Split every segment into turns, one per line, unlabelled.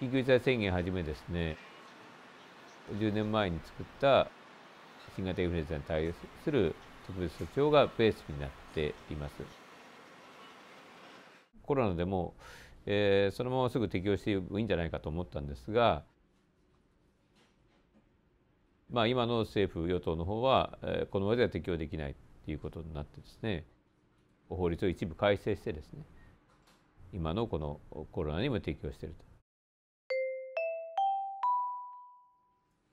緊急事態宣言はじめですね10年前に作った新型インフルエンザに対応する特別措置法がベースになっていますコロナでも、えー、そのまますぐ適用していいんじゃないかと思ったんですがまあ、今の政府与党の方は、えー、このままでは適用できないということになってですね法律を一部改正してですね今のこのコロナにも適用していると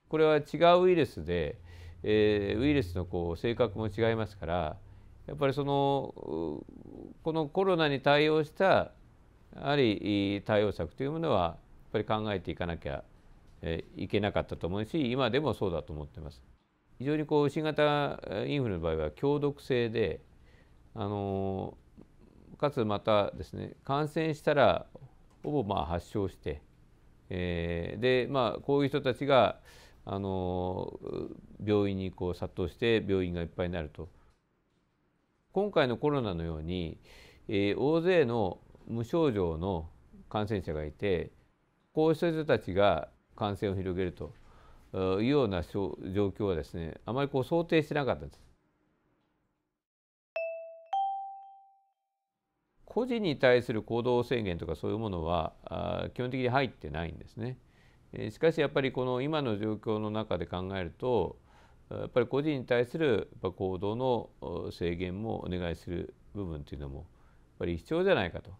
これは違うウイルスで、えー、ウイルスのこう性格も違いますからやっぱりそのこのコロナに対応したやはり対応策というものはやっぱり考えていかなきゃいけなかったと思うし今でもそうだと思ってます。非常にこう新型インフルの場合は強毒性であのかつまたですね感染したらほぼまあ発症して、えー、でまあこういう人たちがあの病院にこう殺到して病院がいっぱいになると今回のコロナのように、えー、大勢の無症状の感染者がいてこうした人たちが感染を広げるというような状況はですねあまりこう想定してなかったんです。個人に対する行動制限とかそういうものは基本的に入ってないんですね。しかしやっぱりこの今の状況の中で考えるとやっぱり個人に対する行動の制限もお願いする部分というのもやっぱり必要じゃないかと。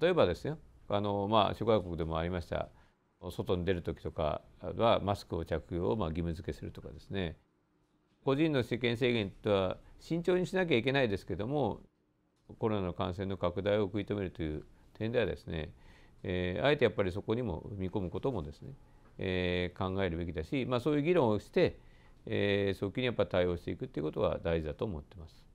例えばですねあの、まあ、諸外国でもありました外に出る時とかはマスクを着用をま義務付けするとかですね個人の世間制限とは慎重にしなきゃいけないですけどもコロナの感染の拡大を食い止めるという点ではですねえー、あえてやっぱりそこにも踏み込むこともですね、えー、考えるべきだし、まあ、そういう議論をして、えー、早急にやっぱ対応していくっていうことは大事だと思ってます。